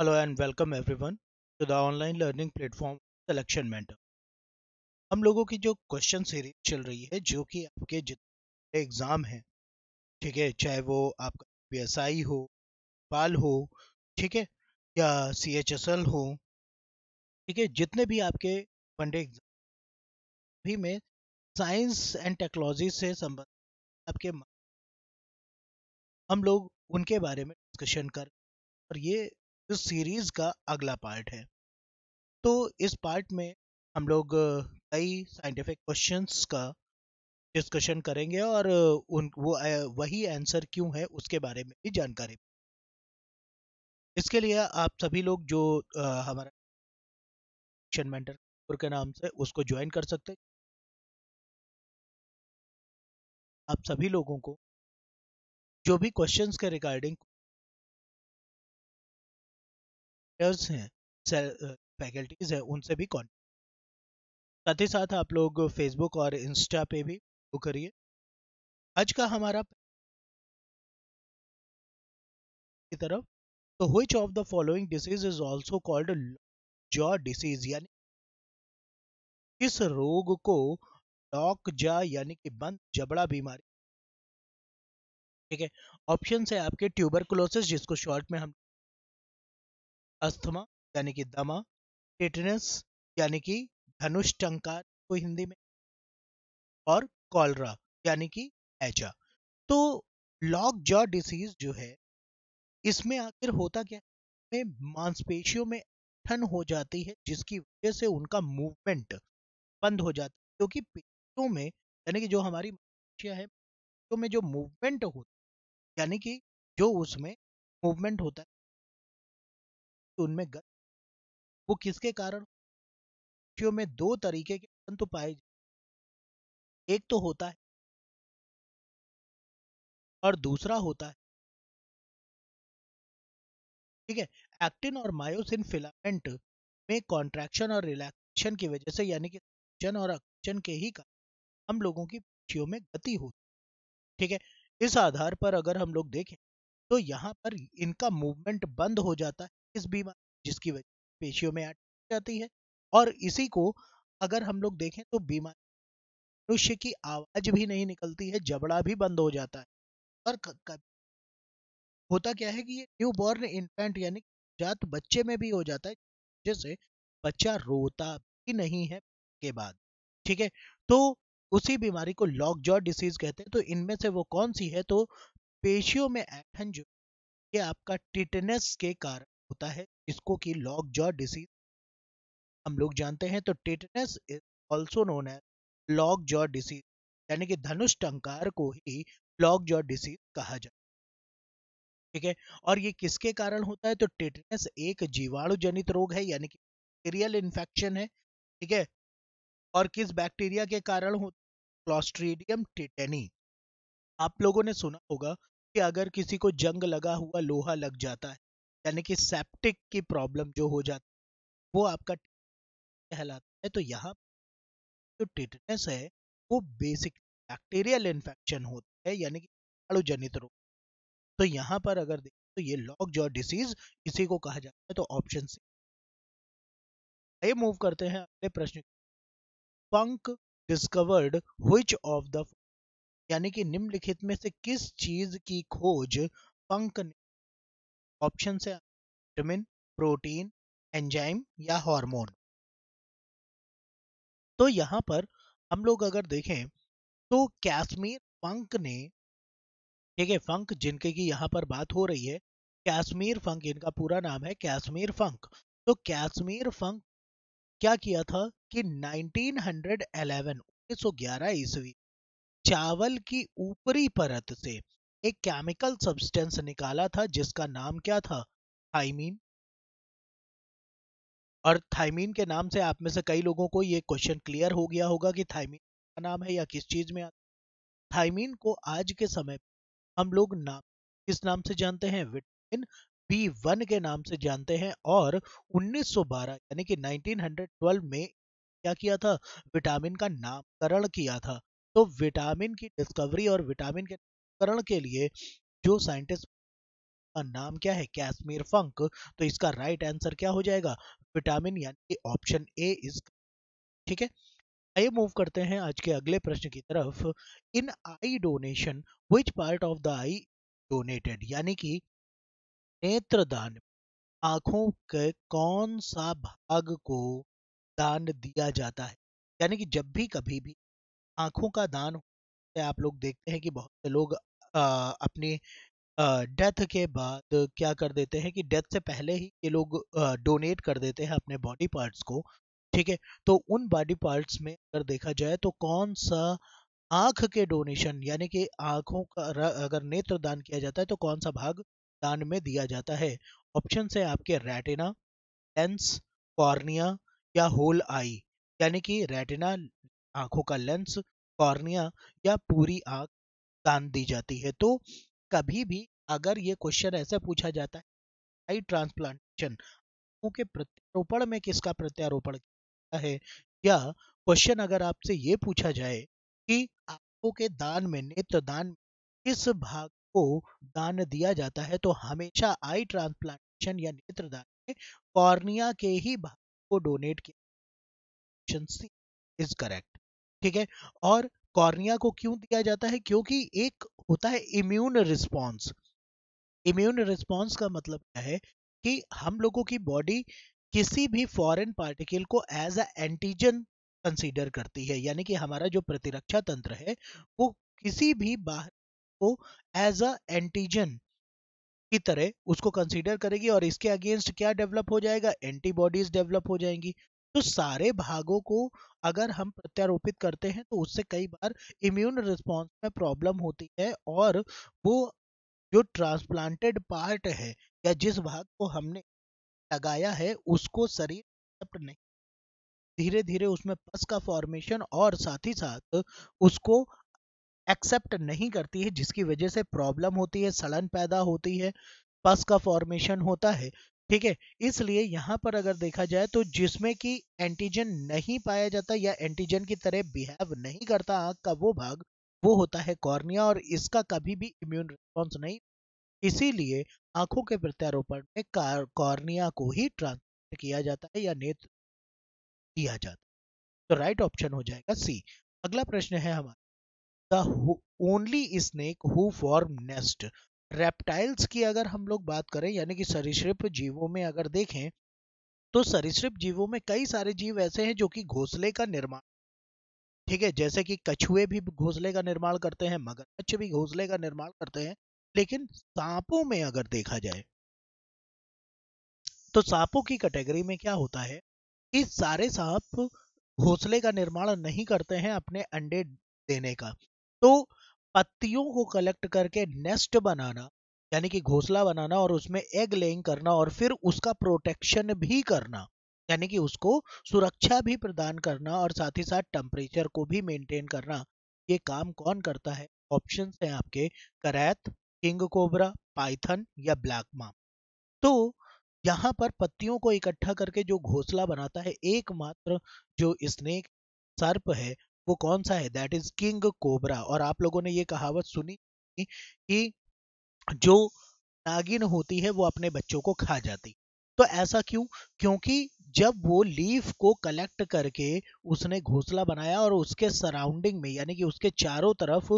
Hello and welcome everyone to the online learning platform selection mentor हम लोगों की जो क्वेश्चन सीरीज चल रही है जो कि आपके जितने एग्ज़ाम हैं ठीक है चाहे वो आपका पी हो पाल हो ठीक है या सी हो ठीक है जितने भी आपके वनडे एग्ज़ाम भी में साइंस एंड टेक्नोलॉजी से संबंधित आपके हम लोग उनके बारे में डिस्कशन कर और ये इस तो सीरीज का अगला पार्ट है तो इस पार्ट में हम लोग कई साइंटिफिक क्वेश्चंस का डिस्कशन करेंगे और उन वो वही आंसर क्यों है उसके बारे में भी जानकारी इसके लिए आप सभी लोग जो आ, हमारा क्वेश्चन मेंटर के नाम से उसको ज्वाइन कर सकते हैं आप सभी लोगों को जो भी क्वेश्चंस के रिगार्डिंग डायरेक्टर्स हैं फैकल्टीज़ हैं उनसे भी कॉन्टेक्ट साथ ही साथ आप लोग फेसबुक और इंस्टा पे भी वो करिए आज का हमारा की तरफ तो which of the following disease is also called jaw disease यानी इस रोग को लॉक जा यानी कि बंद जबड़ा बीमारी ठीक है ऑप्शन है आपके ट्यूबरकुलोसिस जिसको शॉर्ट में हम अस्थमा यानी कि दमा टेटनस यानी कि धनुष टंकार को हिंदी में और कॉलरा यानी कि ऐचा तो लॉक जॉ डिसीज जो है इसमें आखिर होता क्या है मांसपेशियों में ठन हो जाती है जिसकी वजह से उनका मूवमेंट बंद हो जाता है क्योंकि पेशियों में यानी कि जो हमारी मांसपेशियां है तो में जो मूवमेंट होता है यानी कि जो उसमें मूवमेंट होता है तो उनमें गलत वो किसके कारण में दो तरीके के तंतु तो पाए एक तो होता है और दूसरा होता है ठीक है एक्टिन और मायोसिन फिलामेंट में कॉन्ट्रैक्शन और रिलैक्सेशन की वजह से यानी कि जन और अक्शन के ही कारण हम लोगों की पक्षियों में गति होती ठीक है इस आधार पर अगर हम लोग देखें तो यहाँ पर इनका मूवमेंट बंद हो जाता है इस बीमारी जिसकी वजह पेशियों में अटक जाती है और इसी को अगर हम लोग देखें तो बीमारी मनुष्य की आवाज भी नहीं निकलती है जबड़ा भी बंद हो जाता है और होता क्या है कि ये न्यू बॉर्न इन्फेंट यानी जात बच्चे में भी हो जाता है जैसे बच्चा रोता भी नहीं है के बाद ठीक है तो उसी बीमारी को लॉक जॉ डिसीज कहते हैं तो इनमें से वो कौन सी है तो पेशियों में ऐठन जो ये आपका टिटनेस के कारण होता है जिसको कि लॉक जॉ डिसीज हम लोग जानते हैं तो tetanus is also known as lock jaw disease यानी कि धनुष टंकार को ही लॉक जॉ डिसीज कहा जाता है ठीक है और ये किसके कारण होता है तो टेटनस एक जीवाणु जनित रोग है यानी कि बैक्टीरियल इन्फेक्शन है ठीक है और किस बैक्टीरिया के कारण होता है क्लॉस्ट्रीडियम टिटेनी आप लोगों ने सुना होगा कि अगर किसी को जंग लगा हुआ लोहा लग जाता है यानी कि सेप्टिक की प्रॉब्लम जो हो जाती है वो आपका कहलाता है तो यहाँ जो टिटनेस है वो बेसिक बैक्टीरियल इन्फेक्शन होता है यानी कि जनित रोग तो यहाँ पर अगर देखें तो ये लॉक जॉ डिसीज इसी को कहा जाता है तो ऑप्शन सी आइए मूव करते हैं अगले प्रश्न पंक डिस्कवर्ड विच ऑफ द यानी कि निम्नलिखित में से किस चीज की खोज पंख ऑप्शन से विटामिन प्रोटीन एंजाइम या हार्मोन तो यहाँ पर हम लोग अगर देखें तो कैश्मीर फंक ने ठीक है फंक जिनके की यहां पर बात हो रही है कैश्मीर फंक इनका पूरा नाम है कैश्मीर फंक तो कैश्मीर फंक क्या किया था कि 1911 1911 ईस्वी चावल की ऊपरी परत से एक केमिकल सब्सटेंस निकाला था जिसका नाम क्या था थाइमीन और थाइमीन के नाम से आप में से कई लोगों को ये क्वेश्चन क्लियर हो गया होगा कि थाइमीन का नाम है या किस चीज में आता थाइमीन को आज के समय हम लोग नाम किस नाम से जानते हैं विटामिन बी वन के नाम से जानते हैं और 1912 यानी कि 1912 में क्या किया था विटामिन का नामकरण किया था तो विटामिन की डिस्कवरी और विटामिन के करण के लिए जो साइंटिस्ट का नाम क्या है कैश्मीर फंक तो इसका राइट right आंसर क्या हो जाएगा विटामिन यानी कि ऑप्शन ए इज ठीक है आइए मूव करते हैं आज के अगले प्रश्न की तरफ in eye donation which part of the eye donated यानी कि नेत्रदान आंखों के कौन सा भाग को दान दिया जाता है यानी कि जब भी कभी भी आँखों का दान होते आप लोग देखते हैं कि बहुत से लोग आ, अपनी डेथ के बाद क्या कर देते हैं कि डेथ से पहले ही ये लोग डोनेट कर देते हैं अपने बॉडी पार्ट्स को ठीक है तो उन बॉडी पार्ट्स में अगर देखा जाए तो कौन सा आँख के डोनेशन यानी कि आँखों का अगर नेत्र दान किया जाता है तो कौन सा भाग दान में दिया जाता है ऑप्शन है आपके रेटिना लेंस कॉर्निया या होल आई यानी कि रेटिना आंखों का लेंस, कॉर्निया या पूरी आंख दान दी जाती है तो कभी भी अगर ये क्वेश्चन ऐसे पूछा जाता है आई ट्रांसप्लांटेशन आंखों के प्रत्यारोपण में किसका प्रत्यारोपण किया है या क्वेश्चन अगर आपसे ये पूछा जाए कि आंखों के दान में नेत्र दान में किस भाग को दान दिया जाता है तो हमेशा आई ट्रांसप्लांटेशन या नेत्र दान में कॉर्निया के ही भाग को डोनेट किया इज करेक्ट ठीक है और कॉर्निया को क्यों दिया जाता है क्योंकि एक होता है इम्यून रिस्पॉन्स इम्यून रिस्पॉन्स का मतलब क्या है कि हम लोगों की बॉडी किसी भी फॉरेन पार्टिकल को एज अ एंटीजन कंसीडर करती है यानी कि हमारा जो प्रतिरक्षा तंत्र है वो किसी भी बाहर को एज अ एंटीजन की तरह उसको कंसीडर करेगी और इसके अगेंस्ट क्या डेवलप हो जाएगा एंटीबॉडीज डेवलप हो जाएंगी तो सारे भागों को अगर हम प्रत्यारोपित करते हैं तो उससे कई बार इम्यून रिस्पॉन्स में प्रॉब्लम होती है और वो जो ट्रांसप्लांटेड पार्ट है या जिस भाग को हमने लगाया है उसको शरीर एक्सेप्ट नहीं धीरे धीरे उसमें पस का फॉर्मेशन और साथ ही साथ उसको एक्सेप्ट नहीं करती है जिसकी वजह से प्रॉब्लम होती है सड़न पैदा होती है पस का फॉर्मेशन होता है ठीक है इसलिए यहां पर अगर देखा जाए तो जिसमें कि एंटीजन नहीं पाया जाता या एंटीजन की तरह बिहेव नहीं करता आंख का वो भाग वो होता है कॉर्निया और इसका कभी भी इम्यून रिस्पॉन्स नहीं इसीलिए आंखों के प्रत्यारोपण में कॉर्निया को ही ट्रांसफर किया जाता है या नेत्र किया जाता है तो राइट ऑप्शन हो जाएगा सी अगला प्रश्न है हमारा the only snake who form nest reptiles की अगर हम लोग बात करें यानी कि सरीसृप जीवों में अगर देखें तो सरीसृप जीवों में कई सारे जीव ऐसे हैं जो कि घोंसले का निर्माण ठीक है जैसे कि कछुए भी घोंसले का निर्माण करते हैं मगरमच्छ भी घोंसले का निर्माण करते हैं लेकिन सांपों में अगर देखा जाए तो सांपों की कैटेगरी में क्या होता है कि सारे सांप घोंसले का निर्माण नहीं करते हैं अपने अंडे देने का तो पत्तियों को कलेक्ट करके नेस्ट बनाना यानी कि घोंसला बनाना और उसमें एग लेइंग करना और फिर उसका प्रोटेक्शन भी करना यानी कि उसको सुरक्षा भी प्रदान करना और साथ ही साथ टेम्परेचर को भी मेंटेन करना ये काम कौन करता है ऑप्शन है आपके करैत किंग कोबरा पाइथन या ब्लैक माम तो यहाँ पर पत्तियों को इकट्ठा करके जो घोंसला बनाता है एकमात्र जो स्नेक सर्प है वो कौन-सा है? दैट इज किंग कोबरा और आप लोगों ने ये कहावत सुनी कि जो नागिन होती है वो अपने बच्चों को खा जाती तो ऐसा क्यों क्योंकि जब वो लीफ को कलेक्ट करके उसने घोंसला बनाया और उसके सराउंडिंग में यानी कि उसके चारों तरफ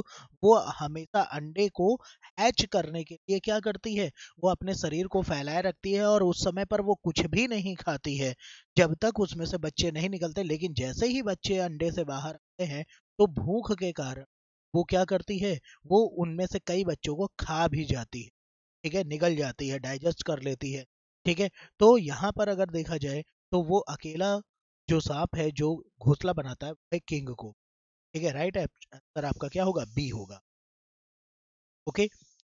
वो हमेशा अंडे को हैच करने के लिए क्या करती है वो अपने शरीर को फैलाए रखती है और उस समय पर वो कुछ भी नहीं खाती है जब तक उसमें से बच्चे नहीं निकलते लेकिन जैसे ही बच्चे अंडे से बाहर आते हैं तो भूख के कारण वो क्या करती है वो उनमें से कई बच्चों को खा भी जाती है ठीक है निकल जाती है डाइजेस्ट कर लेती है ठीक है तो यहाँ पर अगर देखा जाए तो वो अकेला जो सांप है जो घोसला बनाता है वह किंग को ठीक है राइट आंसर आपका क्या होगा बी होगा ओके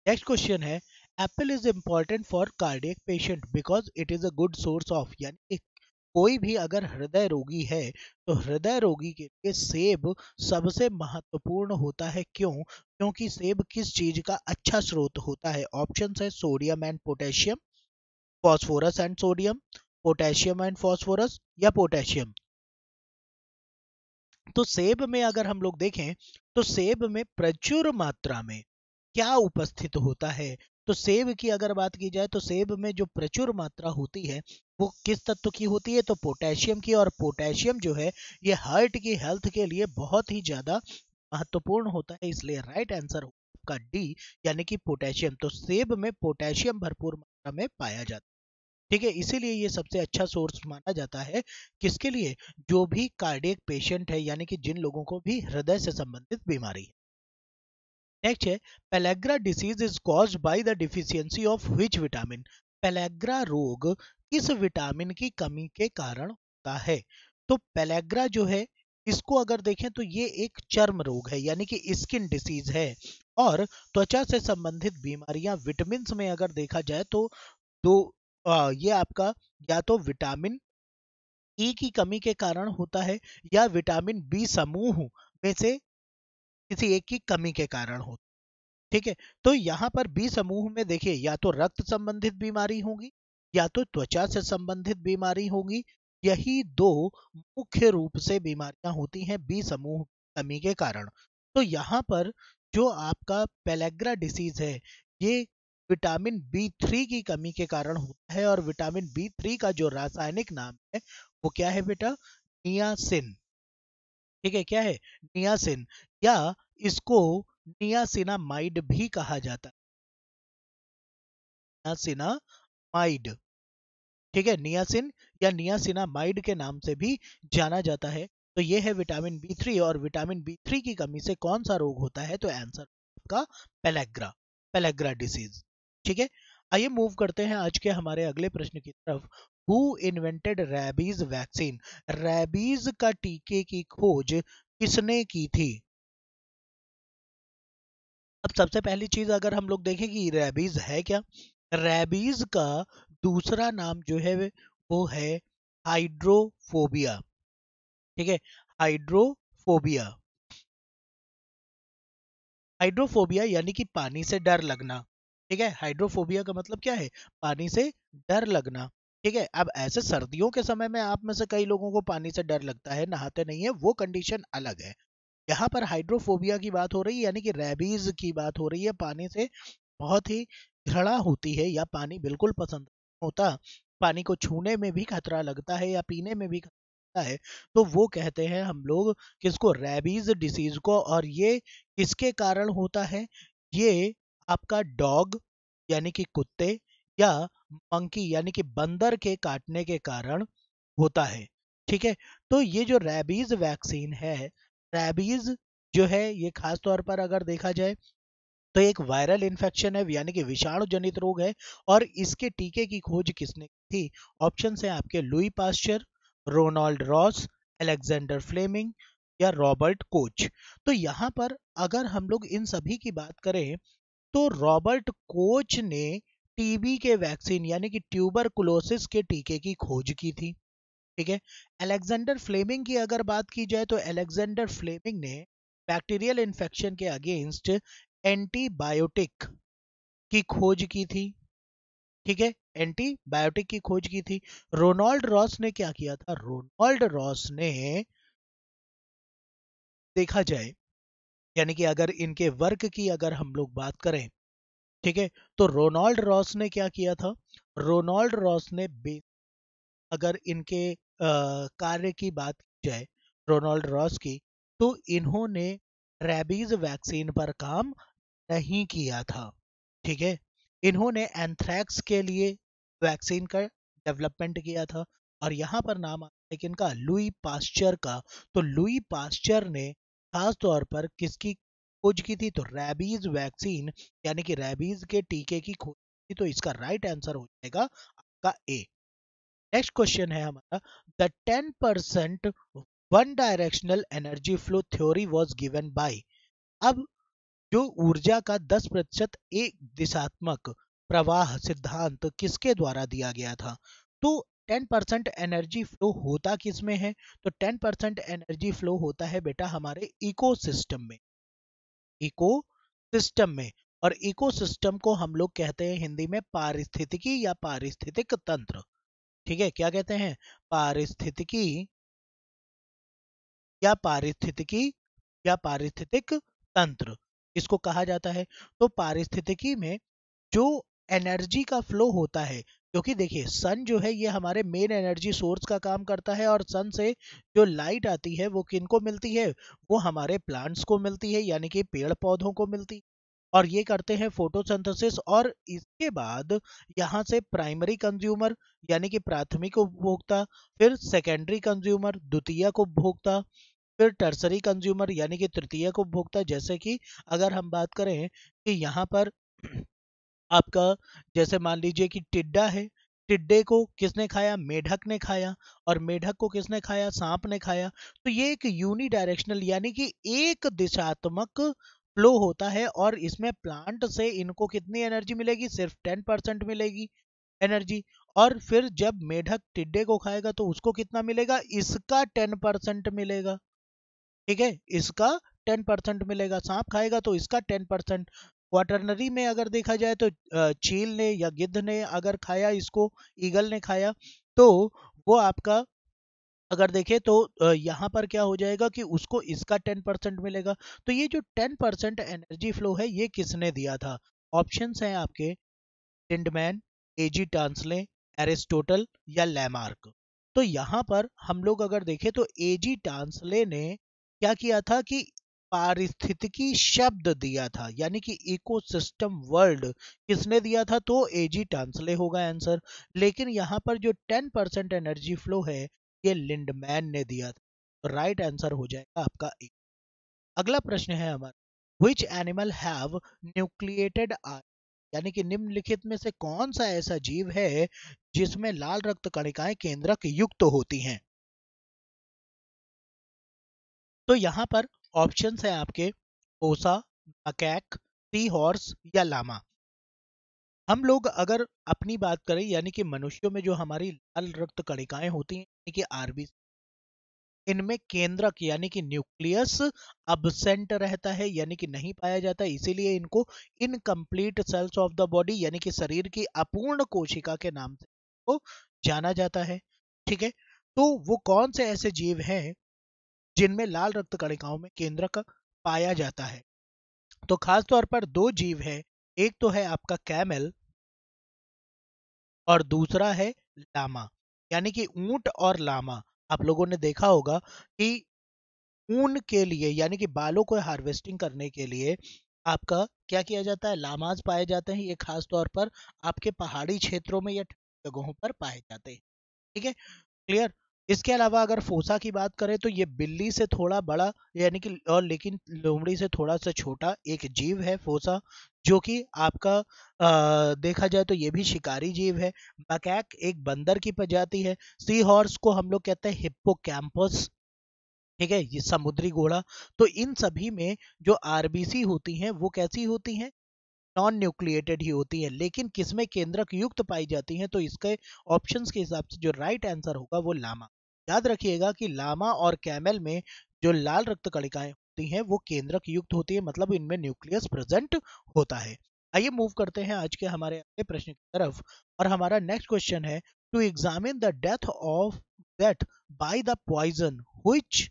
नेक्स्ट क्वेश्चन है apple is important for cardiac patient because it is a good source of यानी कोई भी अगर हृदय रोगी है तो हृदय रोगी के लिए सेब सबसे महत्वपूर्ण होता है क्यों क्योंकि सेब किस चीज का अच्छा स्रोत होता है ऑप्शन है sodium and potassium phosphorus and sodium potassium and phosphorus या पोटेशियम तो सेब में अगर हम लोग देखें तो सेब में प्रचुर मात्रा में क्या उपस्थित होता है तो सेब की अगर बात की जाए तो सेब में जो प्रचुर मात्रा होती है वो किस तत्व की होती है तो पोटेशियम की और पोटेशियम जो है ये हार्ट की हेल्थ के लिए बहुत ही ज्यादा महत्वपूर्ण होता है इसलिए राइट आंसर का डी यानी कि पोटेशियम तो सेब में पोटेशियम भरपूर मात्रा में पाया जाता है ठीक है इसीलिए ये सबसे अच्छा सोर्स माना जाता है किसके लिए जो भी कार्डियक पेशेंट है यानी कि जिन लोगों को भी हृदय से संबंधित बीमारी है नेक्स्ट है pellagra disease is cause by the deficiency of which vitamin pellagra रोग किस विटामिन की कमी के कारण होता है तो पेलेग्रा जो है इसको अगर देखें तो ये एक चर्म रोग है यानी कि स्किन डिसीज है और त्वचा से संबंधित बीमारियां विटामिन में अगर देखा जाए तो दो ये आपका या तो विटामिन ई की कमी के कारण होता है या विटामिन बी समूह में से किसी एक की कमी के कारण होता है ठीक है तो यहाँ पर बी समूह में देखिए या तो रक्त संबंधित बीमारी होगी या तो त्वचा से संबंधित बीमारी होगी यही दो मुख्य रूप से बीमारियां होती हैं बी समूह कमी के कारण तो यहाँ पर जो आपका पेलेग्रा डिसीज है ये विटामिन बी थ्री की कमी के कारण होता है और विटामिन बी थ्री का जो रासायनिक नाम है वो क्या है बेटा नियासिन ठीक है क्या है नियासिन या इसको नियासिनामाइड भी कहा जाता है नियासिनामाइड ठीक है नियासिन या नियासिनामाइड के नाम से भी जाना जाता है तो ये है विटामिन बी थ्री और विटामिन बी थ्री की कमी से कौन सा रोग होता है तो आंसर आपका पेलेग्रा पेलेग्रा डिसीज ठीक है आइए मूव करते हैं आज के हमारे अगले प्रश्न की तरफ who invented rabies vaccine rabies का टीके की खोज किसने की थी अब सबसे पहली चीज अगर हम लोग देखें कि रैबीज है क्या रैबीज का दूसरा नाम जो है वो है हाइड्रोफोबिया ठीक है हाइड्रोफोबिया हाइड्रोफोबिया यानी कि पानी से डर लगना ठीक है हाइड्रोफोबिया का मतलब क्या है पानी से डर लगना ठीक है अब ऐसे सर्दियों के समय में आप में से कई लोगों को पानी से डर लगता है नहाते नहीं है वो कंडीशन अलग है यहाँ पर हाइड्रोफोबिया की बात हो रही है यानी कि रेबीज की बात हो रही है पानी से बहुत ही घृणा होती है या पानी बिल्कुल पसंद होता पानी को छूने में भी खतरा लगता है या पीने में भी खतरा लगता है तो वो कहते हैं हम लोग किसको रेबीज डिसीज को और ये किसके कारण होता है ये आपका डॉग यानी कि कुत्ते या मंकी यानी कि बंदर के काटने के कारण होता है ठीक है तो ये जो रैबीज वैक्सीन है रैबीज जो है ये खास तौर पर अगर देखा जाए तो एक वायरल इन्फेक्शन है यानी कि विषाणु जनित रोग है और इसके टीके की खोज किसने थी ऑप्शन है आपके Louis Pasteur Ronald Ross Alexander Fleming या रॉबर्ट कोच तो यहाँ पर अगर हम लोग इन सभी की बात करें तो रॉबर्ट कोच ने टीबी के वैक्सीन यानी कि ट्यूबर कुलोसिस के टीके की खोज की थी ठीक है अलेक्जेंडर फ्लेमिंग की अगर बात की जाए तो अलेक्जेंडर फ्लेमिंग ने बैक्टीरियल इन्फेक्शन के अगेंस्ट एंटीबायोटिक की खोज की थी ठीक है एंटीबायोटिक की खोज की थी रोनाल्ड रॉस ने क्या किया था रोनाल्ड रॉस ने देखा जाए यानी कि अगर इनके वर्क की अगर हम लोग बात करें ठीक है तो रोनाल्ड रॉस ने क्या किया था रोनाल्ड रॉस ने अगर इनके कार्य की बात की जाए रोनाल्ड रॉस की तो इन्होंने रेबीज वैक्सीन पर काम नहीं किया था ठीक है इन्होंने एंथ्रैक्स के लिए वैक्सीन का डेवलपमेंट किया था और यहाँ पर नाम आता है इनका लुई पास्चर का तो लुई पास्चर ने खास तौर पर किसकी खोज की थी तो रेबीज वैक्सीन यानी कि रेबीज के टीके की खोज की तो इसका राइट आंसर हो जाएगा आपका ए नेक्स्ट क्वेश्चन है हमारा the ten percent one directional energy flow theory was given by अब जो ऊर्जा का 10 प्रतिशत एक दिशात्मक प्रवाह सिद्धांत किसके द्वारा दिया गया था तो टेन परसेंट एनर्जी फ्लो होता किस में है तो टेन परसेंट एनर्जी फ्लो होता है बेटा हमारे इकोसिस्टम में सिस्टम में और इकोसिस्टम को हम लोग कहते हैं हिंदी में पारिस्थितिकी या पारिस्थितिक तंत्र ठीक है क्या कहते हैं पारिस्थितिकी या पारिस्थितिकी या पारिस्थितिक तंत्र इसको कहा जाता है तो पारिस्थितिकी में जो एनर्जी का फ्लो होता है क्योंकि देखिए सन जो है ये हमारे मेन एनर्जी सोर्स का काम करता है और सन से जो लाइट आती है वो किन को मिलती है वो हमारे प्लांट्स को मिलती है यानी कि पेड़ पौधों को मिलती है और ये करते हैं फोटोसिंथेसिस और इसके बाद यहाँ से प्राइमरी कंज्यूमर यानी कि प्राथमिक उपभोक्ता फिर सेकेंडरी कंज्यूमर द्वितीय उपभोक्ता फिर टर्सरी कंज्यूमर यानी कि तृतीय उपभोक्ता जैसे कि अगर हम बात करें कि यहाँ पर आपका जैसे मान लीजिए कि टिड्डा है टिड्डे को किसने खाया मेढक ने खाया और मेढक को किसने खाया सांप ने खाया तो ये एक यूनिडायरेक्शनल यानी कि एक दिशात्मक फ्लो होता है और इसमें प्लांट से इनको कितनी एनर्जी मिलेगी सिर्फ टेन परसेंट मिलेगी एनर्जी और फिर जब मेढक टिड्डे को खाएगा तो उसको कितना मिलेगा इसका टेन परसेंट मिलेगा ठीक है इसका टेन परसेंट मिलेगा सांप खाएगा तो इसका टेन परसेंट क्वाटरनरी में अगर देखा जाए तो चील ने या गिद्ध ने अगर खाया इसको ईगल ने खाया तो वो आपका अगर देखें तो यहाँ पर क्या हो जाएगा कि उसको इसका टेन परसेंट मिलेगा तो ये जो टेन परसेंट एनर्जी फ्लो है ये किसने दिया था ऑप्शन हैं आपके टिंडमैन एजी टांसले एरिस्टोटल या लैमार्क तो यहाँ पर हम लोग अगर देखें तो एजी टांसले ने क्या किया था कि पारिस्थितिकी शब्द दिया था यानी कि इकोसिस्टम वर्ल्ड किसने दिया था तो एजी टांसले होगा आंसर लेकिन यहाँ पर जो 10 परसेंट एनर्जी फ्लो है ये लिंडमैन ने दिया था तो राइट आंसर हो जाएगा आपका ए अगला प्रश्न है हमारा which animal have nucleated are यानी कि निम्नलिखित में से कौन सा ऐसा जीव है जिसमें लाल रक्त कणिकाएं केंद्रक युक्त तो होती हैं तो यहां पर ऑप्शन है आपके ओसा मकैक सी हॉर्स या लामा हम लोग अगर अपनी बात करें यानी कि मनुष्यों में जो हमारी लाल रक्त कणिकाएं होती हैं यानी कि आरबी इनमें केंद्रक यानी कि न्यूक्लियस अबसेंट रहता है यानी कि नहीं पाया जाता इसीलिए इनको incomplete cells of the body यानी कि शरीर की अपूर्ण कोशिका के नाम से को जाना जाता है ठीक है तो वो कौन से ऐसे जीव हैं जिनमें लाल रक्त कणिकाओं में केंद्रक पाया जाता है तो खास तौर पर दो जीव है एक तो है आपका कैमल और दूसरा है लामा यानी कि ऊंट और लामा आप लोगों ने देखा होगा कि ऊन के लिए यानी कि बालों को हार्वेस्टिंग करने के लिए आपका क्या किया जाता है लामाज पाए जाते हैं ये खास तौर पर आपके पहाड़ी क्षेत्रों में या जगहों पर पाए जाते हैं ठीक है क्लियर इसके अलावा अगर फोसा की बात करें तो ये बिल्ली से थोड़ा बड़ा यानी कि और लेकिन लोमड़ी से थोड़ा सा छोटा एक जीव है फोसा जो कि आपका आ, देखा जाए तो ये भी शिकारी जीव है बकैक एक बंदर की प्रजाति है सी हॉर्स को हम लोग कहते हैं हिप्पो कैंपस ठीक है ये समुद्री घोड़ा तो इन सभी में जो आरबीसी होती हैं वो कैसी होती हैं नॉन न्यूक्लिएटेड ही होती है लेकिन किसमें केंद्रक युक्त पाई जाती हैं तो इसके ऑप्शंस के हिसाब से जो राइट आंसर होगा वो लामा याद रखिएगा कि लामा और कैमल में जो लाल रक्त कणिकाएं होती हैं वो केंद्रक युक्त होती है मतलब इनमें न्यूक्लियस प्रेजेंट होता है आइए मूव करते हैं आज के हमारे अगले प्रश्न की तरफ और हमारा नेक्स्ट क्वेश्चन है to examine the death of weight by the poison which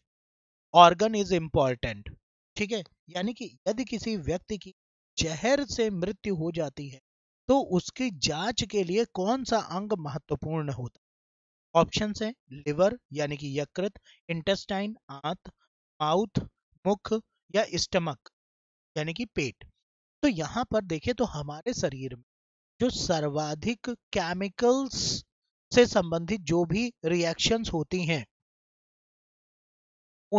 organ is important ठीक है यानी कि यदि किसी व्यक्ति की जहर से मृत्यु हो जाती है तो उसकी जांच के लिए कौन सा अंग महत्वपूर्ण होता है ऑप्शन है लिवर यानी कि यकृत इंटेस्टाइन आंत माउथ मुख या स्टमक यानी कि पेट तो यहाँ पर देखें तो हमारे शरीर में जो सर्वाधिक केमिकल्स से संबंधित जो भी रिएक्शंस होती हैं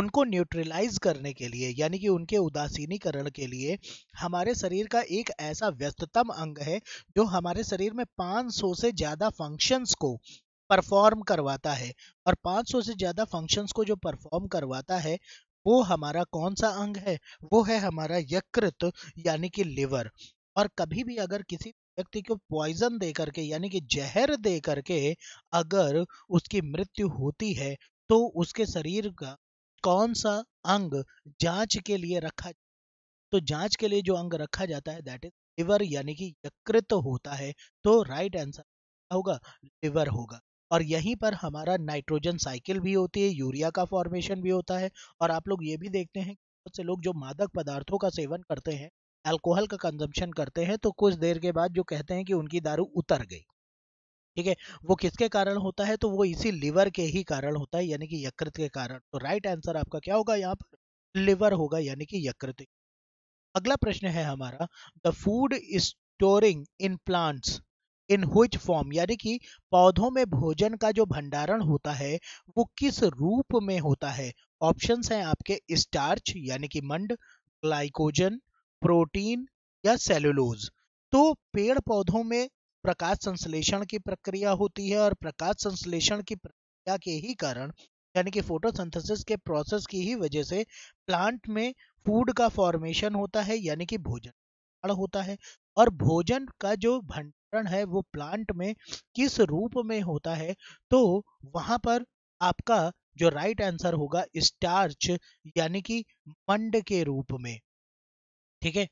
उनको न्यूट्रलाइज करने के लिए यानी कि उनके उदासीनीकरण के लिए हमारे शरीर का एक ऐसा व्यस्ततम अंग है जो हमारे शरीर में 500 से ज़्यादा फंक्शंस को परफॉर्म करवाता है और 500 से ज़्यादा फंक्शंस को जो परफॉर्म करवाता है वो हमारा कौन सा अंग है वो है हमारा यकृत यानी कि लिवर और कभी भी अगर किसी व्यक्ति को पॉइजन दे करके यानी कि जहर दे करके अगर उसकी मृत्यु होती है तो उसके शरीर का कौन सा अंग जांच के लिए रखा तो जांच के लिए जो अंग रखा जाता है दैट इज लिवर यानी कि यकृत होता है तो राइट आंसर होगा लिवर होगा और यहीं पर हमारा नाइट्रोजन साइकिल भी होती है यूरिया का फॉर्मेशन भी होता है और आप लोग ये भी देखते हैं बहुत से लोग जो मादक पदार्थों का सेवन करते हैं अल्कोहल का कंजम्पशन करते हैं तो कुछ देर के बाद जो कहते हैं कि उनकी दारू उतर गई ठीक है वो किसके कारण होता है तो वो इसी लिवर के ही कारण होता है यानी कि यकृत के कारण तो राइट आंसर आपका क्या होगा यहाँ पर लिवर होगा यानी कि यकृत अगला प्रश्न है हमारा the food storing in plants in whose form यानी कि पौधों में भोजन का जो भंडारण होता है वो किस रूप में होता है ऑप्शंस हैं आपके स्टार्च यानी कि मंड ग्लाइकोजन प्रोटीन या सेलुलोज तो पेड़ पौधों में प्रकाश संश्लेषण की प्रक्रिया होती है और प्रकाश संश्लेषण की प्रक्रिया के ही कारण यानी कि फोटोसिंथेसिस के प्रोसेस की ही वजह से प्लांट में फूड का फॉर्मेशन होता है यानी कि भोजन होता है और भोजन का जो भंड कारण है वो प्लांट में किस रूप में होता है तो वहां पर आपका जो राइट आंसर होगा स्टार्च यानी कि मंड के रूप में ठीक है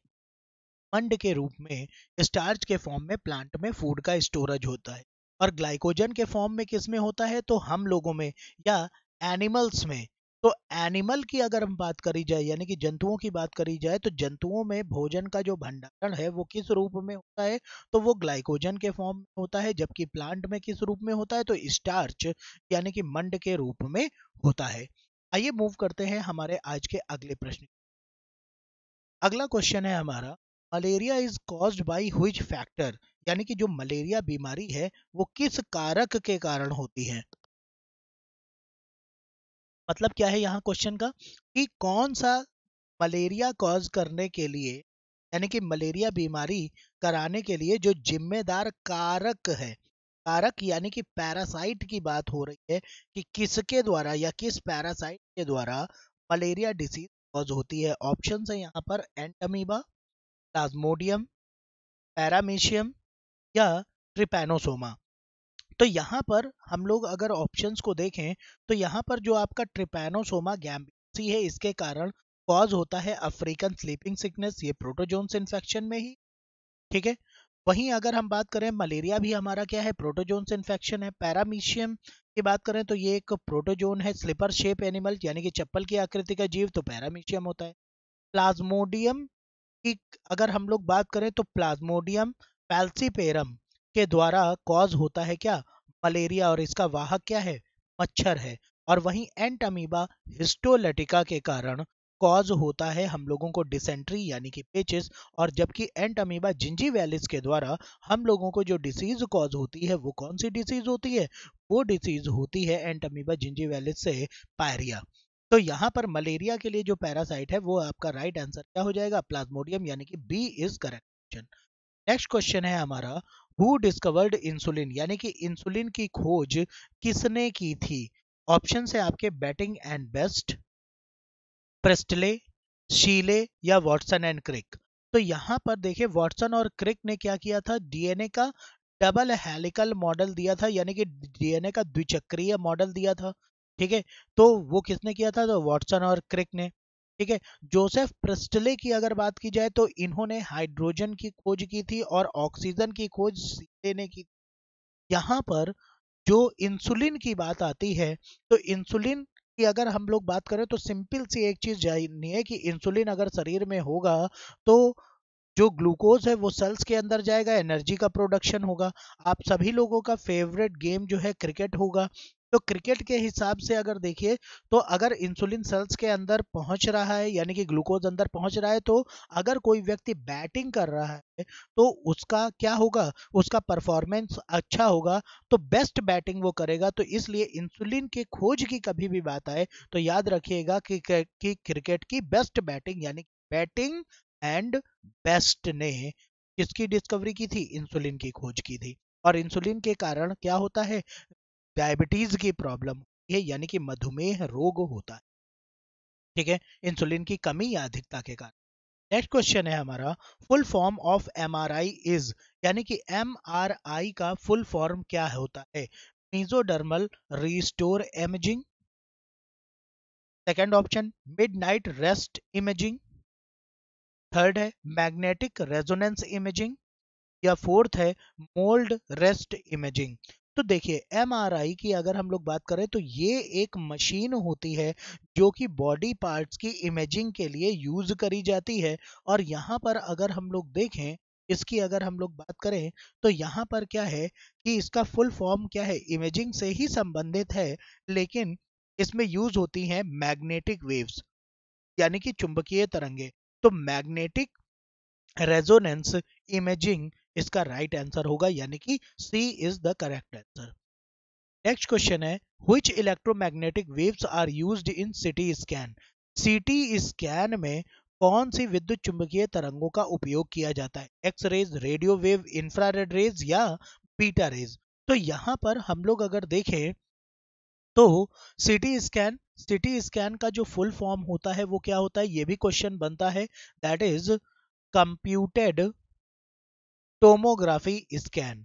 मंड के रूप में स्टार्च के फॉर्म में प्लांट में फूड का स्टोरेज होता है और ग्लाइकोजन के फॉर्म में किस में होता है तो हम लोगों में या एनिमल्स में तो एनिमल की अगर हम बात करी जाए यानी कि जंतुओं की बात करी जाए तो जंतुओं में भोजन का जो भंडारण है वो किस रूप में होता है तो वो ग्लाइकोजन के फॉर्म में होता है जबकि प्लांट में किस रूप में होता है तो स्टार्च यानी कि मंड के रूप में होता है आइए मूव करते हैं हमारे आज के अगले प्रश्न अगला क्वेश्चन है हमारा malaria is cause by which factor यानी कि जो मलेरिया बीमारी है वो किस कारक के कारण होती है मतलब क्या है यहाँ क्वेश्चन का कि कौन सा मलेरिया कॉज करने के लिए यानी कि मलेरिया बीमारी कराने के लिए जो जिम्मेदार कारक है कारक यानी कि पैरासाइट की बात हो रही है कि किसके द्वारा या किस पैरासाइट के द्वारा मलेरिया डिसीज कॉज होती है ऑप्शन है यहाँ पर एंटमीबा प्लाज्मोडियम पैरामीशियम या ट्रिपेनोसोमा तो यहाँ पर हम लोग अगर ऑप्शंस को देखें तो यहाँ पर जो आपका गैम सी है इसके कारण कॉज होता है अफ्रीकन स्लीपिंग सिकनेस ये प्रोटोजोन्स इन्फेक्शन में ही ठीक है वहीं अगर हम बात करें मलेरिया भी हमारा क्या है प्रोटोजोन्स इन्फेक्शन है पैरामीशियम की बात करें तो ये एक प्रोटोजोन है स्लीपर शेप एनिमल यानी कि चप्पल की आकृति का जीव तो पैरामीशियम होता है प्लाज्मोडियम की अगर हम लोग बात करें तो प्लाज्मोडियम पैल्सीपेरम के द्वारा कॉज होता है क्या मलेरिया और इसका वाहक क्या है मच्छर है और वहीं एंट अमीबा हिस्टोलेटिका के कारण कॉज होता है हम लोगों को डिसेंट्री यानी कि पेचिस और जबकि एंट अमीबा जिंजी वैलिस के द्वारा हम लोगों को जो डिसीज कॉज होती है वो कौन सी डिसीज होती है वो डिसीज होती है एंट अमीबा जिंजी वैलिस से पायरिया तो यहाँ पर मलेरिया के लिए जो पैरासाइट है वो आपका राइट आंसर क्या हो जाएगा प्लाज्मोडियम यानी कि B is correct question next question है हमारा हु डिस्कवर्ड इंसुलिन यानी कि इंसुलिन की खोज किसने की थी ऑप्शन है आपके Banting and Best Priestley Scheele या वॉटसन एंड क्रिक तो यहां पर देखे वॉटसन और क्रिक ने क्या किया था डीएनए का डबल हेलिकल मॉडल दिया था यानी कि डीएनए का द्विचक्रीय मॉडल दिया था ठीक है तो वो किसने किया था तो वॉटसन और क्रिक ने ठीक है जोसेफ प्रस्टले की अगर बात की जाए तो इन्होंने हाइड्रोजन की खोज की थी और ऑक्सीजन की खोज लेने की यहाँ पर जो इंसुलिन की बात आती है तो इंसुलिन की अगर हम लोग बात करें तो सिंपल सी एक चीज जाननी है कि इंसुलिन अगर शरीर में होगा तो जो ग्लूकोज है वो सेल्स के अंदर जाएगा एनर्जी का प्रोडक्शन होगा आप सभी लोगों का फेवरेट गेम जो है क्रिकेट होगा तो क्रिकेट के हिसाब से अगर देखिए तो अगर इंसुलिन सेल्स के अंदर पहुंच रहा है यानी कि ग्लूकोज अंदर पहुंच रहा है तो अगर कोई व्यक्ति बैटिंग कर रहा है तो उसका क्या होगा उसका परफॉर्मेंस अच्छा होगा तो बेस्ट बैटिंग वो करेगा तो इसलिए इंसुलिन की खोज की कभी भी बात आए तो याद रखिएगा कि, कि क्रिकेट की बेस्ट बैटिंग यानी बैटिंग एंड बेस्ट ने किसकी डिस्कवरी की थी इंसुलिन की खोज की थी और इंसुलिन के कारण क्या होता है डायबिटीज की प्रॉब्लम ये यानी कि मधुमेह रोग होता है ठीक है इंसुलिन की कमी या अधिकता के कारण नेक्स्ट क्वेश्चन है हमारा full form of M R I is यानी कि एम आर आई का फुल फॉर्म क्या होता है mesodermal restore imaging second option mid night rest imaging third है मैग्नेटिक रेजोनेंस इमेजिंग या फोर्थ है मोल्ड रेस्ट इमेजिंग तो देखिए एम की अगर हम लोग बात करें तो ये एक मशीन होती है जो कि बॉडी पार्ट्स की इमेजिंग के लिए यूज करी जाती है और यहाँ पर अगर हम लोग देखें इसकी अगर हम लोग बात करें तो यहाँ पर क्या है कि इसका फुल फॉर्म क्या है इमेजिंग से ही संबंधित है लेकिन इसमें यूज होती हैं मैग्नेटिक वेव्स यानी कि चुंबकीय तरंगे तो मैग्नेटिक रेजोनेंस इमेजिंग इसका राइट आंसर होगा यानी कि C is the correct answer next question है which electromagnetic waves are use in CT scan CT scan में कौन सी विद्युत चुंबकीय तरंगों का उपयोग किया जाता है X rays radio wave red rays या बीटा रेज तो यहाँ पर हम लोग अगर देखें तो सिटी स्कैन सिटी स्कैन का जो फुल फॉर्म होता है वो क्या होता है ये भी क्वेश्चन बनता है that is computed tomography scan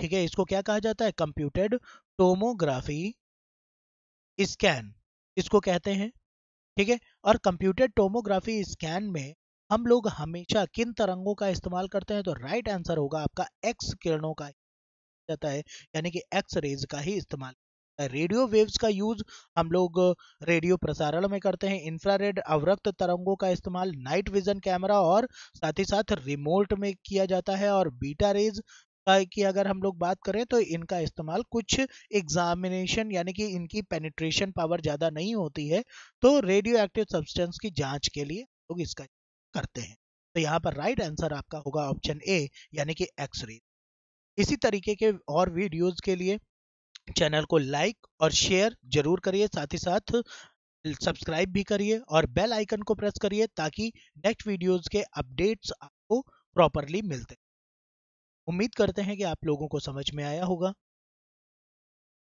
ठीक है इसको क्या कहा जाता है कंप्यूटेड टोमोग्राफी स्कैन इसको कहते हैं ठीक है और कंप्यूटेड टोमोग्राफी स्कैन में हम लोग हमेशा किन तरंगों का इस्तेमाल करते हैं तो राइट आंसर होगा आपका एक्स किरणों का जाता है यानी कि एक्स रेज का ही इस्तेमाल रेडियो वेव्स का यूज हम लोग रेडियो प्रसारण में करते हैं इंफ्रारेड अवरक्त तरंगों का इस्तेमाल नाइट विजन कैमरा और साथ ही साथ रिमोट में किया जाता है और बीटा रेज की अगर हम लोग बात करें तो इनका इस्तेमाल कुछ एग्जामिनेशन यानी कि इनकी पेनिट्रेशन पावर ज़्यादा नहीं होती है तो रेडियो एक्टिव सब्सटेंस की जांच के लिए लोग इसका करते हैं तो यहाँ पर राइट आंसर आपका होगा ऑप्शन ए यानी कि एक्सरे इसी तरीके के और वीडियोस के लिए चैनल को लाइक और शेयर जरूर करिए साथ ही साथ सब्सक्राइब भी करिए और बेल आइकन को प्रेस करिए ताकि नेक्स्ट वीडियोस के अपडेट्स आपको प्रॉपरली मिलते उम्मीद करते हैं कि आप लोगों को समझ में आया होगा